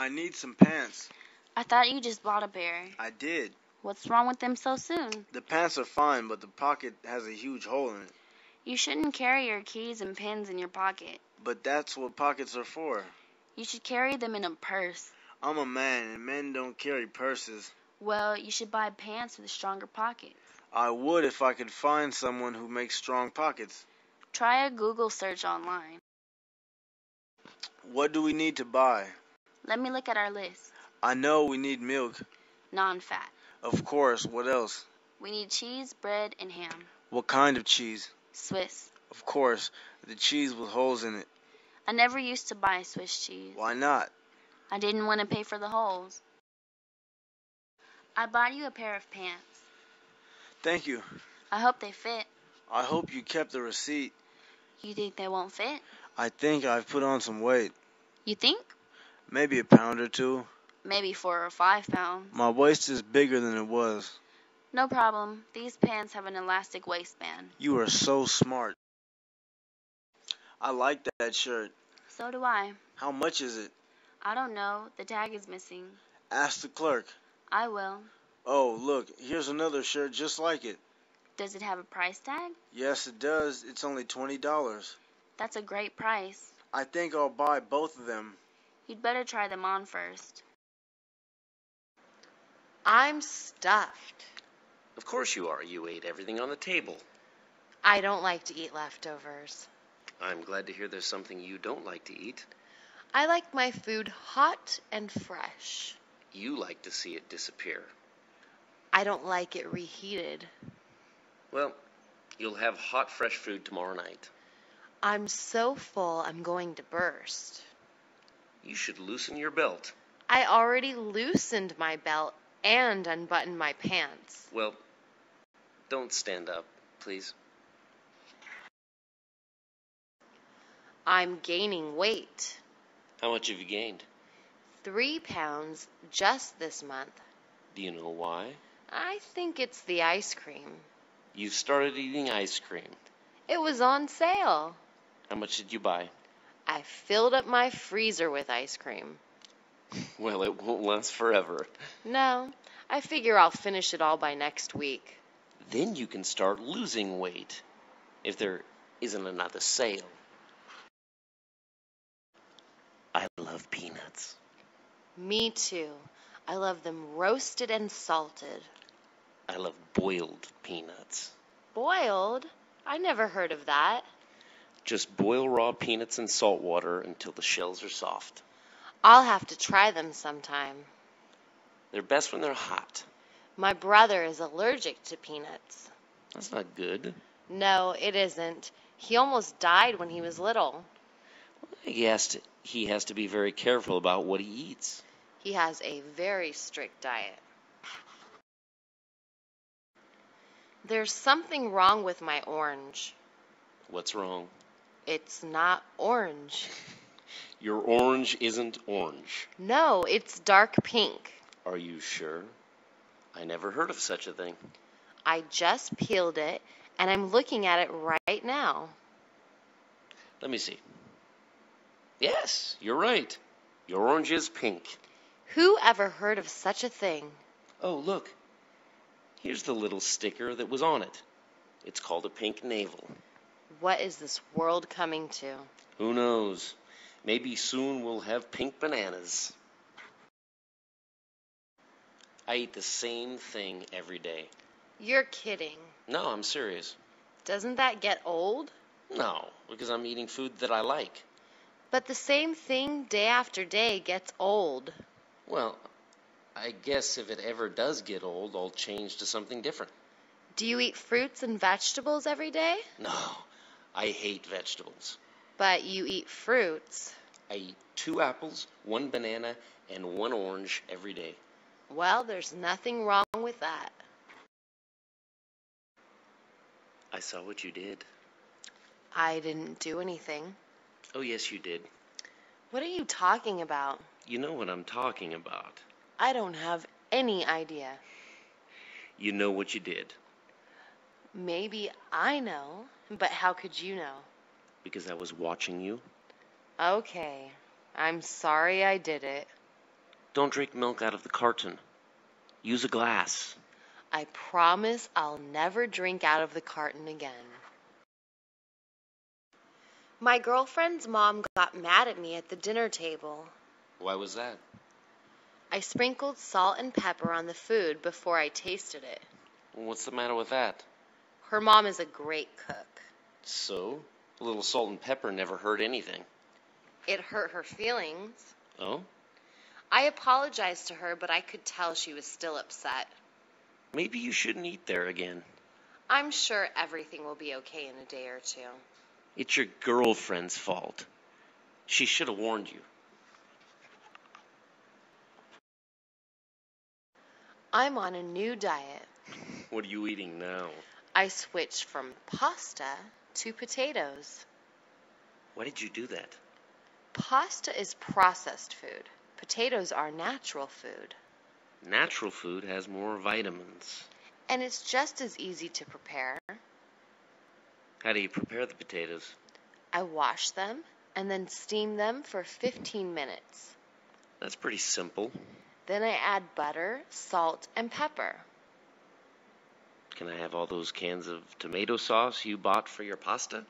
I need some pants. I thought you just bought a pair. I did. What's wrong with them so soon? The pants are fine, but the pocket has a huge hole in it. You shouldn't carry your keys and pins in your pocket. But that's what pockets are for. You should carry them in a purse. I'm a man, and men don't carry purses. Well, you should buy pants with stronger pockets. I would if I could find someone who makes strong pockets. Try a Google search online. What do we need to buy? Let me look at our list. I know we need milk. Non fat. Of course, what else? We need cheese, bread, and ham. What kind of cheese? Swiss. Of course, the cheese with holes in it. I never used to buy Swiss cheese. Why not? I didn't want to pay for the holes. I bought you a pair of pants. Thank you. I hope they fit. I hope you kept the receipt. You think they won't fit? I think I've put on some weight. You think? Maybe a pound or two. Maybe four or five pounds. My waist is bigger than it was. No problem. These pants have an elastic waistband. You are so smart. I like that shirt. So do I. How much is it? I don't know. The tag is missing. Ask the clerk. I will. Oh, look, here's another shirt just like it. Does it have a price tag? Yes, it does. It's only $20. That's a great price. I think I'll buy both of them. You'd better try them on first. I'm stuffed. Of course you are. You ate everything on the table. I don't like to eat leftovers. I'm glad to hear there's something you don't like to eat. I like my food hot and fresh. You like to see it disappear. I don't like it reheated. Well, you'll have hot, fresh food tomorrow night. I'm so full, I'm going to burst. You should loosen your belt. I already loosened my belt and unbuttoned my pants. Well, don't stand up, please. I'm gaining weight. How much have you gained? Three pounds just this month. Do you know why? I think it's the ice cream. You started eating ice cream. It was on sale. How much did you buy? I filled up my freezer with ice cream. Well, it won't last forever. No, I figure I'll finish it all by next week. Then you can start losing weight if there isn't another sale. I love peanuts. Me too. I love them roasted and salted. I love boiled peanuts. Boiled? I never heard of that. Just boil raw peanuts in salt water until the shells are soft. I'll have to try them sometime. They're best when they're hot. My brother is allergic to peanuts. That's not good. No, it isn't. He almost died when he was little. Yes, he has to be very careful about what he eats. He has a very strict diet. There's something wrong with my orange. What's wrong? It's not orange. Your orange isn't orange. No, it's dark pink. Are you sure? I never heard of such a thing. I just peeled it and I'm looking at it right now. Let me see. Yes, you're right. Your orange is pink. Who ever heard of such a thing? Oh, look. Here's the little sticker that was on it. It's called a pink navel what is this world coming to? Who knows? Maybe soon we'll have pink bananas. I eat the same thing every day. You're kidding. No, I'm serious. Doesn't that get old? No, because I'm eating food that I like. But the same thing day after day gets old. Well, I guess if it ever does get old, I'll change to something different. Do you eat fruits and vegetables every day? No. I hate vegetables. But you eat fruits. I eat two apples, one banana, and one orange every day. Well, there's nothing wrong with that. I saw what you did. I didn't do anything. Oh, yes, you did. What are you talking about? You know what I'm talking about. I don't have any idea. You know what you did. Maybe I know, but how could you know? Because I was watching you. Okay. I'm sorry I did it. Don't drink milk out of the carton. Use a glass. I promise I'll never drink out of the carton again. My girlfriend's mom got mad at me at the dinner table. Why was that? I sprinkled salt and pepper on the food before I tasted it. What's the matter with that? Her mom is a great cook. So, a little salt and pepper never hurt anything. It hurt her feelings. Oh? I apologized to her, but I could tell she was still upset. Maybe you shouldn't eat there again. I'm sure everything will be okay in a day or two. It's your girlfriend's fault. She should have warned you. I'm on a new diet. What are you eating now? I switched from pasta to potatoes. Why did you do that? Pasta is processed food. Potatoes are natural food. Natural food has more vitamins. And it's just as easy to prepare. How do you prepare the potatoes? I wash them and then steam them for 15 minutes. That's pretty simple. Then I add butter, salt, and pepper. Can I have all those cans of tomato sauce you bought for your pasta?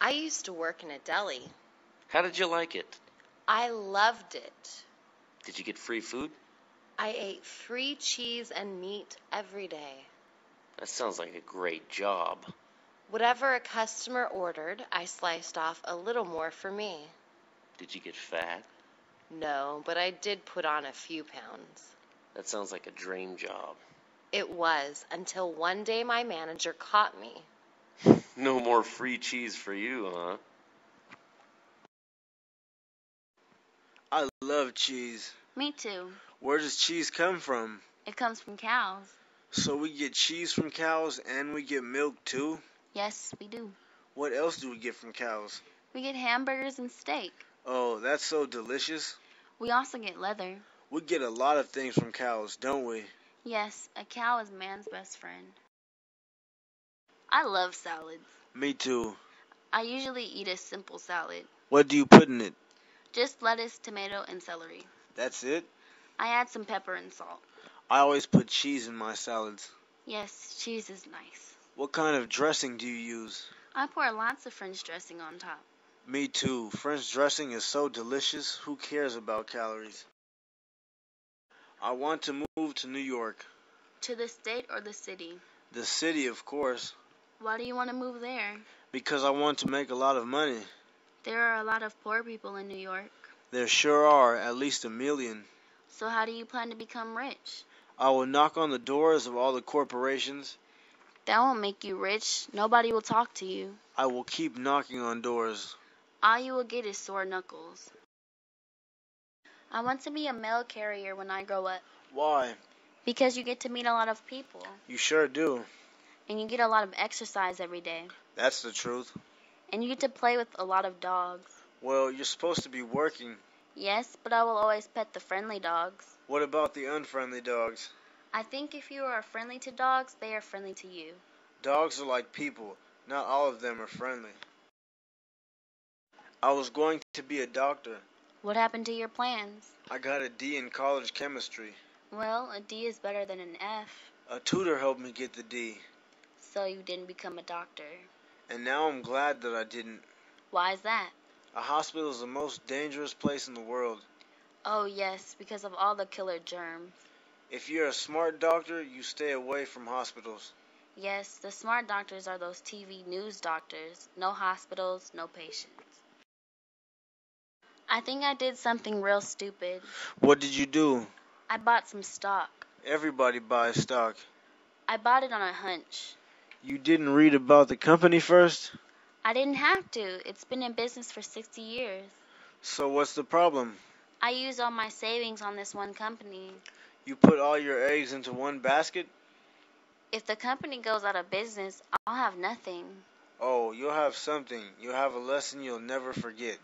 I used to work in a deli. How did you like it? I loved it. Did you get free food? I ate free cheese and meat every day. That sounds like a great job. Whatever a customer ordered, I sliced off a little more for me. Did you get fat? No, but I did put on a few pounds. That sounds like a dream job. It was until one day my manager caught me. no more free cheese for you, huh? I love cheese. Me too. Where does cheese come from? It comes from cows. So we get cheese from cows and we get milk too? Yes, we do. What else do we get from cows? We get hamburgers and steak. Oh, that's so delicious. We also get leather. We get a lot of things from cows, don't we? Yes, a cow is man's best friend. I love salads. Me too. I usually eat a simple salad. What do you put in it? Just lettuce, tomato, and celery. That's it? I add some pepper and salt. I always put cheese in my salads. Yes, cheese is nice. What kind of dressing do you use? I pour lots of French dressing on top. Me too. French dressing is so delicious. Who cares about calories? I want to move to New York. To the state or the city? The city, of course. Why do you want to move there? Because I want to make a lot of money. There are a lot of poor people in New York. There sure are, at least a million. So how do you plan to become rich? I will knock on the doors of all the corporations. That won't make you rich. Nobody will talk to you. I will keep knocking on doors. All you will get is sore knuckles. I want to be a mail carrier when I grow up. Why? Because you get to meet a lot of people. You sure do. And you get a lot of exercise every day. That's the truth. And you get to play with a lot of dogs. Well, you're supposed to be working. Yes, but I will always pet the friendly dogs. What about the unfriendly dogs? I think if you are friendly to dogs, they are friendly to you. Dogs are like people. Not all of them are friendly. I was going to be a doctor. What happened to your plans? I got a D in college chemistry. Well, a D is better than an F. A tutor helped me get the D. So you didn't become a doctor. And now I'm glad that I didn't. Why is that? A hospital is the most dangerous place in the world. Oh, yes, because of all the killer germs. If you're a smart doctor, you stay away from hospitals. Yes, the smart doctors are those TV news doctors. No hospitals, no patients. I think I did something real stupid. What did you do? I bought some stock. Everybody buys stock. I bought it on a hunch. You didn't read about the company first? I didn't have to. It's been in business for 60 years. So what's the problem? I used all my savings on this one company. You put all your eggs into one basket? If the company goes out of business, I'll have nothing. Oh, you'll have something. You'll have a lesson you'll never forget.